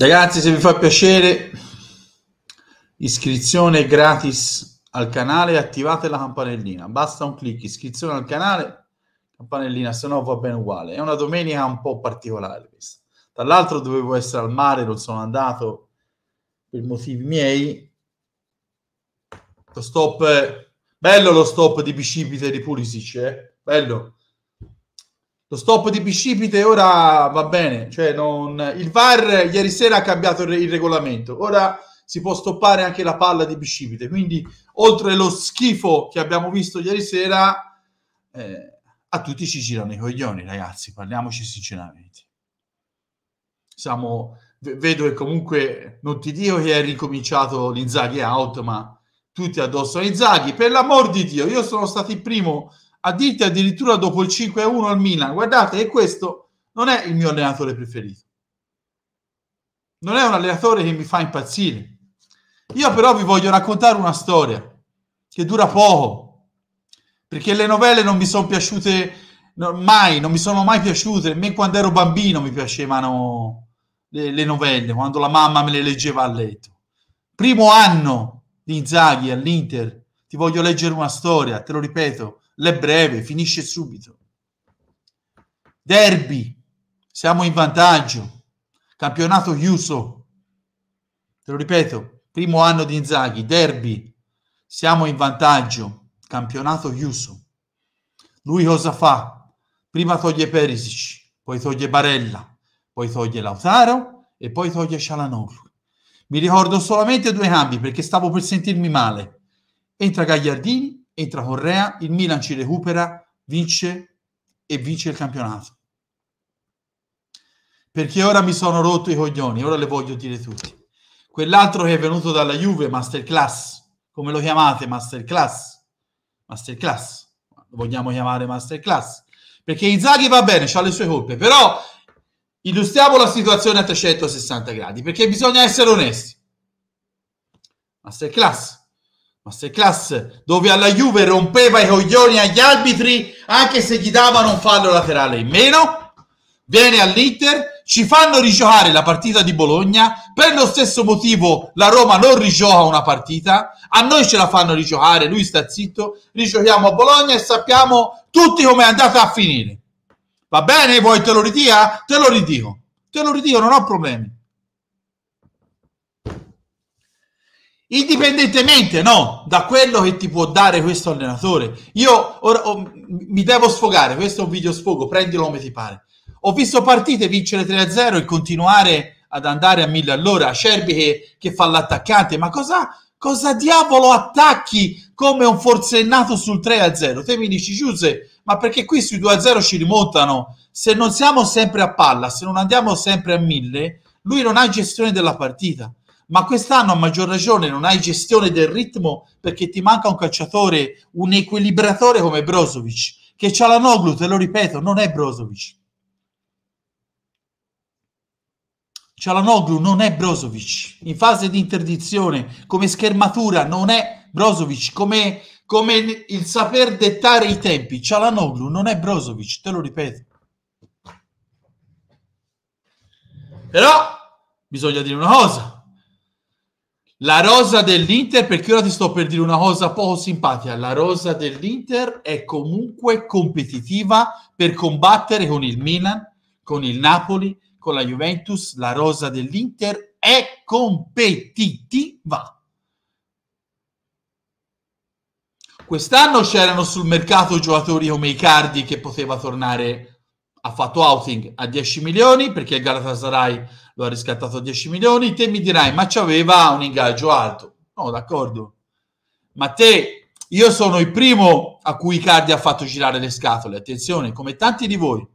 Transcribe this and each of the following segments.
Ragazzi, se vi fa piacere, iscrizione gratis al canale e attivate la campanellina. Basta un clic, iscrizione al canale, campanellina, se no va bene uguale. È una domenica un po' particolare questa. Tra l'altro dovevo essere al mare, non sono andato per motivi miei. Lo stop, bello lo stop di Bicipite di Pulisic, eh? bello. Lo stop di Bicipite ora va bene, cioè non... il VAR ieri sera ha cambiato il regolamento, ora si può stoppare anche la palla di Bicipite, quindi oltre lo schifo che abbiamo visto ieri sera, eh, a tutti ci girano i coglioni ragazzi, parliamoci sinceramente. Siamo... vedo che comunque non ti dico che è ricominciato l'Inzaghi out, ma tutti addosso a Inzaghi, per l'amor di Dio, io sono stato il primo a dirti addirittura dopo il 5-1 al Milan, guardate che questo non è il mio allenatore preferito. Non è un allenatore che mi fa impazzire. Io però vi voglio raccontare una storia che dura poco, perché le novelle non mi sono piaciute mai, non mi sono mai piaciute, nemmeno quando ero bambino mi piacevano le, le novelle, quando la mamma me le leggeva a letto. Primo anno di Inzaghi all'Inter, ti voglio leggere una storia, te lo ripeto, le breve, finisce subito. Derby, siamo in vantaggio. Campionato chiuso. Te lo ripeto, primo anno di Inzaghi, derby, siamo in vantaggio. Campionato chiuso. Lui cosa fa? Prima toglie Perisic, poi toglie Barella, poi toglie Lautaro e poi toglie Cialanoglu. Mi ricordo solamente due cambi perché stavo per sentirmi male. Entra Gagliardini entra Correa, il Milan ci recupera, vince e vince il campionato. Perché ora mi sono rotto i coglioni, ora le voglio dire tutti. Quell'altro che è venuto dalla Juve, Masterclass, come lo chiamate, Masterclass? Masterclass, lo vogliamo chiamare Masterclass. Perché Inzaghi va bene, ha le sue colpe, però illustriamo la situazione a 360 gradi, perché bisogna essere onesti. Masterclass, Masterclass dove alla Juve rompeva i coglioni agli arbitri anche se gli davano un fallo laterale in meno. Viene all'Inter, ci fanno rigiocare la partita di Bologna. Per lo stesso motivo la Roma non rigioca una partita, a noi ce la fanno rigiocare, lui sta zitto. Rigiochiamo a Bologna e sappiamo tutti come è andata a finire. Va bene? Vuoi te lo ridia? Te lo ridico. Te lo ridico, non ho problemi. indipendentemente no, da quello che ti può dare questo allenatore. Io ora, oh, mi devo sfogare, questo è un video sfogo, prendilo come ti pare. Ho visto partite vincere 3-0 e continuare ad andare a mille all'ora, Cerbi che, che fa l'attaccante, ma cosa, cosa, diavolo attacchi come un forsennato sul 3-0? Te mi dici Giuse, ma perché qui sui 2-0 ci rimontano? Se non siamo sempre a palla, se non andiamo sempre a mille, lui non ha gestione della partita ma quest'anno a maggior ragione non hai gestione del ritmo perché ti manca un calciatore, un equilibratore come Brozovic, che c'ha la Noglu, te lo ripeto, non è Brozovic. Cialanoglu non è Brozovic, in fase di interdizione, come schermatura non è Brozovic, come, come il saper dettare i tempi, Cialanoglu non è Brozovic, te lo ripeto. Però bisogna dire una cosa, la rosa dell'Inter, perché ora ti sto per dire una cosa poco simpatica, la rosa dell'Inter è comunque competitiva per combattere con il Milan, con il Napoli, con la Juventus, la rosa dell'Inter è competitiva. Quest'anno c'erano sul mercato giocatori come Icardi che poteva tornare ha fatto outing a 10 milioni perché il Galatasaray lo ha riscattato a 10 milioni. Te mi dirai, ma c'aveva un ingaggio alto. No, d'accordo. Ma te, io sono il primo a cui Cardi ha fatto girare le scatole. Attenzione, come tanti di voi.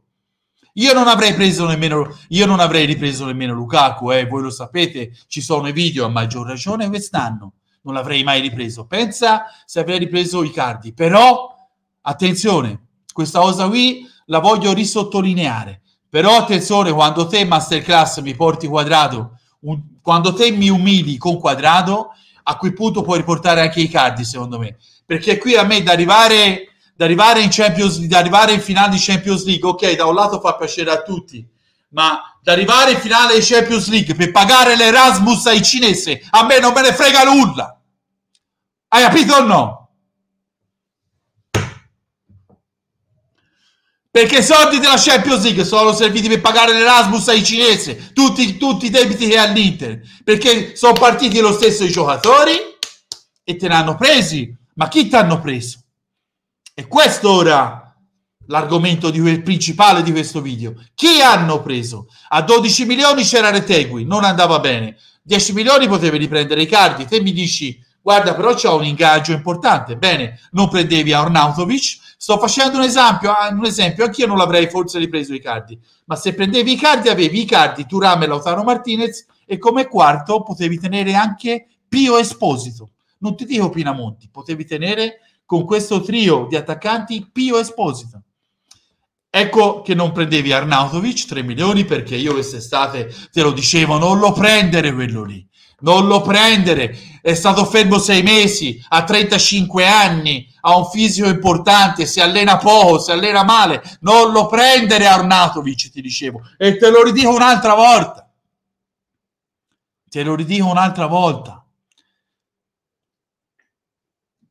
Io non avrei preso nemmeno, io non avrei ripreso nemmeno Lukaku, eh, voi lo sapete, ci sono i video a maggior ragione quest'anno. Non l'avrei mai ripreso. Pensa se avrei ripreso Icardi. Però, attenzione, questa cosa qui la voglio risottolineare. Però attenzione, quando te masterclass mi porti quadrato, un, quando te mi umili con quadrato, a quel punto puoi riportare anche i cardi, secondo me. Perché qui a me da arrivare, da arrivare in Champions League, da arrivare in finale di Champions League, ok, da un lato fa piacere a tutti, ma da arrivare in finale di Champions League per pagare l'Erasmus ai cinesi, a me non me ne frega nulla. Hai capito o no? Perché i soldi della Champions League sono serviti per pagare l'Erasmus ai cinesi, tutti, tutti i debiti che ha l'Inter, perché sono partiti lo stesso i giocatori e te ne hanno presi. Ma chi ti hanno preso? E questo ora l'argomento di principale di questo video. Chi hanno preso? A 12 milioni c'era Retegui, non andava bene. 10 milioni potevi riprendere i cardi. Te mi dici, guarda però c'è un ingaggio importante. Bene, non prendevi Arnautovic, Sto facendo un esempio, ah, un esempio, anch'io non l'avrei forse ripreso i cardi, ma se prendevi i cardi avevi i cardi, e Lautaro Martinez e come quarto potevi tenere anche Pio Esposito. Non ti dico Pinamonti, potevi tenere con questo trio di attaccanti Pio Esposito. Ecco che non prendevi Arnautovic 3 milioni perché io quest'estate te lo dicevo non lo prendere quello lì non lo prendere, è stato fermo sei mesi, ha 35 anni, ha un fisico importante, si allena poco, si allena male, non lo prendere Arnatovic, ti dicevo, e te lo ridico un'altra volta. Te lo ridico un'altra volta.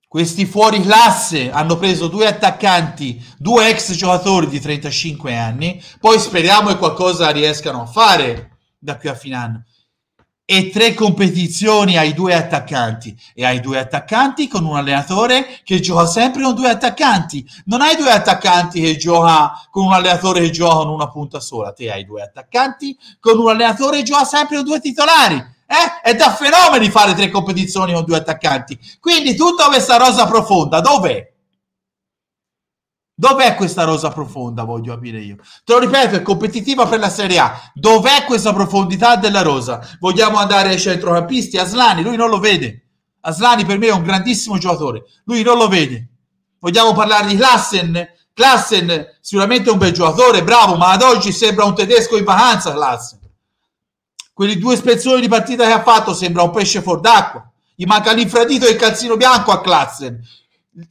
Questi fuori classe hanno preso due attaccanti, due ex giocatori di 35 anni, poi speriamo che qualcosa riescano a fare da qui a fine anno e tre competizioni ai due attaccanti e hai due attaccanti con un allenatore che gioca sempre con due attaccanti non hai due attaccanti che gioca con un allenatore che gioca con una punta sola te hai due attaccanti con un allenatore che gioca sempre con due titolari eh? è da fenomeni fare tre competizioni con due attaccanti quindi tutta questa rosa profonda dov'è? Dov'è questa rosa profonda? Voglio capire io. Te lo ripeto, è competitiva per la Serie A. Dov'è questa profondità della rosa? Vogliamo andare ai centrocampisti? Aslani, lui non lo vede. Aslani per me è un grandissimo giocatore. Lui non lo vede. Vogliamo parlare di Klassen? Klassen sicuramente è un bel giocatore, bravo, ma ad oggi sembra un tedesco in vacanza Klassen. Quelli due spezzoni di partita che ha fatto sembra un pesce fuor d'acqua. Gli manca l'infradito e il calzino bianco a Klassen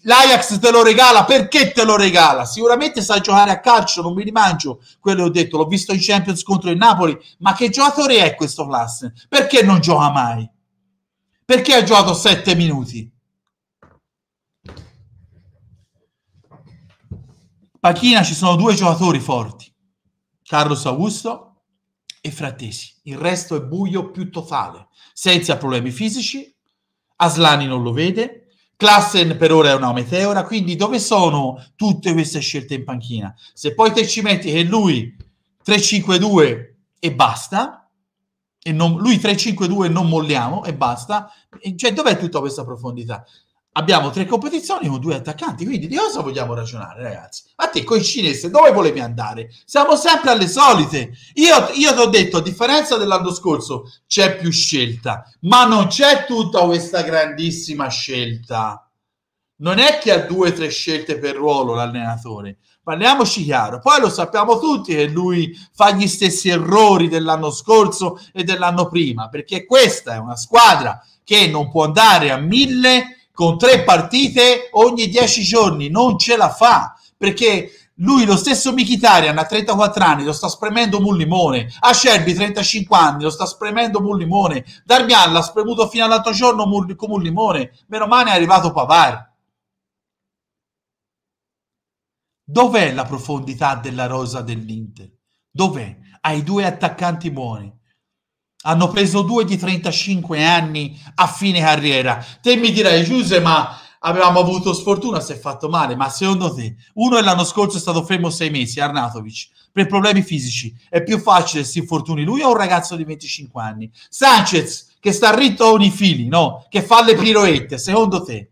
l'Ajax te lo regala perché te lo regala? Sicuramente sa giocare a calcio, non mi rimangio quello che ho detto, l'ho visto in Champions contro il Napoli, ma che giocatore è questo Klassen? Perché non gioca mai? Perché ha giocato sette minuti? Pachina ci sono due giocatori forti, Carlos Augusto e Frattesi. Il resto è buio più totale, senza problemi fisici. Aslani non lo vede, Klassen per ora è una meteora, quindi dove sono tutte queste scelte in panchina? Se poi te ci metti che lui 3-5-2 e basta, e non, lui 3-5-2 non molliamo e basta, cioè dov'è tutta questa profondità? abbiamo tre competizioni con due attaccanti, quindi di cosa vogliamo ragionare, ragazzi? A te, con i cinesi, dove volevi andare? Siamo sempre alle solite. Io, io ti ho detto, a differenza dell'anno scorso, c'è più scelta, ma non c'è tutta questa grandissima scelta. Non è che ha due o tre scelte per ruolo l'allenatore, parliamoci chiaro. Poi lo sappiamo tutti che lui fa gli stessi errori dell'anno scorso e dell'anno prima, perché questa è una squadra che non può andare a mille con tre partite ogni dieci giorni non ce la fa perché lui, lo stesso Michitarian a 34 anni, lo sta spremendo un limone. A Shelby, 35 anni, lo sta spremendo un limone. Darmian l'ha spremuto fino all'altro giorno come un limone. Meno male è arrivato Pavar. Dov'è la profondità della rosa dell'Inter? Dov'è? Hai due attaccanti buoni hanno preso due di 35 anni a fine carriera. Te mi dirai, Giuse, ma avevamo avuto sfortuna, si è fatto male, ma secondo te, uno è l'anno scorso è stato fermo sei mesi, Arnatovic, per problemi fisici, è più facile si infortuni lui o un ragazzo di 25 anni? Sanchez, che sta ritto con i fili, no? Che fa le piroette, secondo te?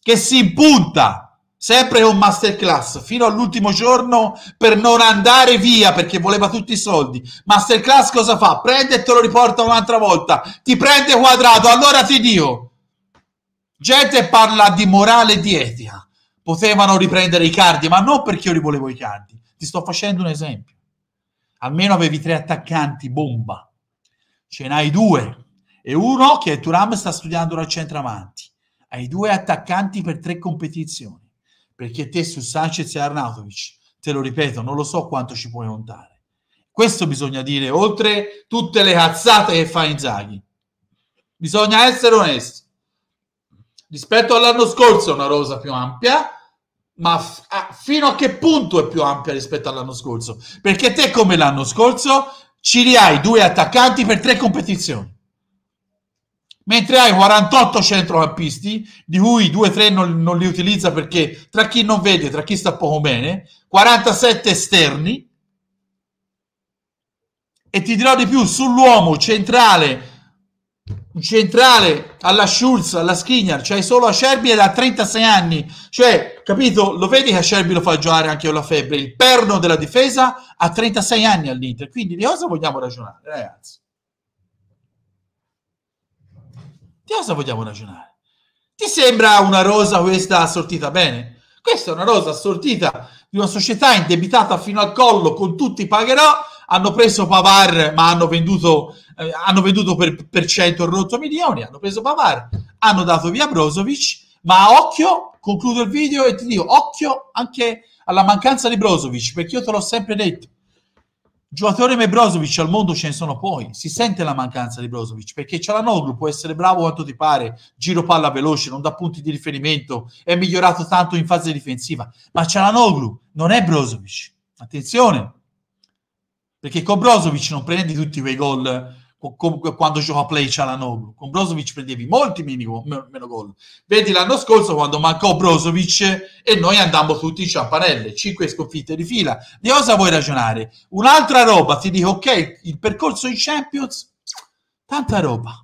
Che si impunta sempre un masterclass fino all'ultimo giorno per non andare via perché voleva tutti i soldi. Masterclass cosa fa? Prende e te lo riporta un'altra volta. Ti prende quadrato, allora ti dio. Gente parla di morale e di etica. Potevano riprendere i cardi, ma non perché io li volevo i cardi. Ti sto facendo un esempio. Almeno avevi tre attaccanti bomba. Ce n'hai due. E uno che è Turam sta studiando al centravanti. Hai due attaccanti per tre competizioni perché te su Sanchez e Arnautovic, te lo ripeto, non lo so quanto ci puoi contare. Questo bisogna dire, oltre tutte le cazzate che fa Inzaghi. Bisogna essere onesti. Rispetto all'anno scorso è una rosa più ampia, ma f- a- fino a che punto è più ampia rispetto all'anno scorso? Perché te come l'anno scorso ci riai due attaccanti per tre competizioni mentre hai 48 centrocampisti, di cui 2-3 non, non, li utilizza perché tra chi non vede, tra chi sta poco bene, 47 esterni, e ti dirò di più sull'uomo centrale, centrale alla Schulz, alla Skinner, c'hai cioè solo Acerbi e da 36 anni, cioè, capito, lo vedi che Acerbi lo fa giocare anche con la febbre, il perno della difesa a 36 anni all'Inter, quindi di cosa vogliamo ragionare, ragazzi? Di cosa vogliamo ragionare? Ti sembra una rosa questa assortita bene? Questa è una rosa assortita di una società indebitata fino al collo con tutti i pagherò. Hanno preso Pavar, ma hanno venduto, eh, hanno venduto per, per 100 rotto milioni. Hanno preso Pavar, hanno dato via Brozovic. Ma occhio, concludo il video e ti dico occhio anche alla mancanza di Brozovic, perché io te l'ho sempre detto giocatore come Brozovic al mondo ce ne sono poi, si sente la mancanza di Brozovic perché Cialanoglu può essere bravo quanto ti pare, giro palla veloce, non dà punti di riferimento, è migliorato tanto in fase difensiva, ma Cialanoglu non è Brozovic, attenzione, perché con Brozovic non prendi tutti quei gol comunque quando gioca play Cialanoglu. Con Brozovic prendevi molti minimo, meno gol. Vedi l'anno scorso quando mancò Brozovic e noi andammo tutti in ciampanelle, 5 sconfitte di fila. Di cosa vuoi ragionare? Un'altra roba, ti dico, ok, il percorso in Champions, tanta roba.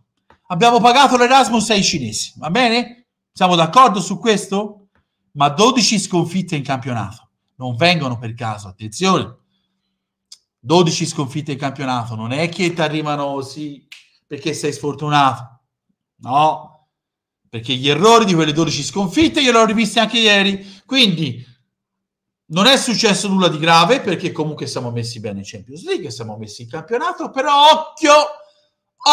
Abbiamo pagato l'Erasmus ai cinesi, va bene? Siamo d'accordo su questo? Ma 12 sconfitte in campionato non vengono per caso, attenzione 12 sconfitte in campionato, non è che ti arrivano sì perché sei sfortunato, no, perché gli errori di quelle 12 sconfitte gliel'ho rivisti anche ieri, quindi non è successo nulla di grave perché comunque siamo messi bene in Champions League, siamo messi in campionato, però occhio,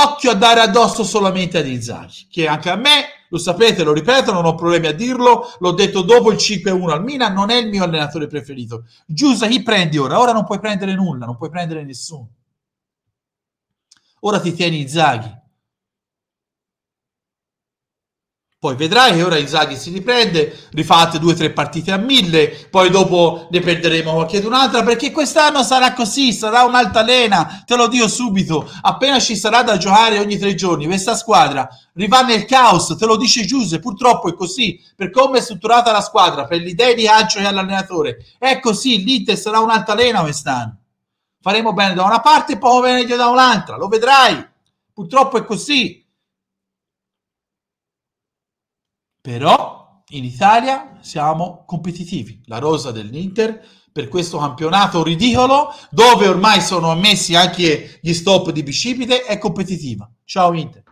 occhio a dare addosso solamente ad Inzaghi, che anche a me lo sapete, lo ripeto, non ho problemi a dirlo. L'ho detto dopo il 5-1 al Milan, non è il mio allenatore preferito. Giusa, chi prendi ora? Ora non puoi prendere nulla, non puoi prendere nessuno. Ora ti tieni i Zaghi Poi vedrai che ora Inzaghi si riprende, rifate due o tre partite a mille, poi dopo ne perderemo qualche un'altra, perché quest'anno sarà così, sarà un'altalena, te lo dico subito, appena ci sarà da giocare ogni tre giorni, questa squadra rivà nel caos, te lo dice Giuse, purtroppo è così, per come è strutturata la squadra, per l'idea di Aggio e all'allenatore, è così, l'Inter sarà un'altalena quest'anno, faremo bene da una parte e poco meglio da un'altra, lo vedrai, purtroppo è così. Però in Italia siamo competitivi. La rosa dell'Inter per questo campionato ridicolo, dove ormai sono ammessi anche gli stop di bicipite, è competitiva. Ciao Inter.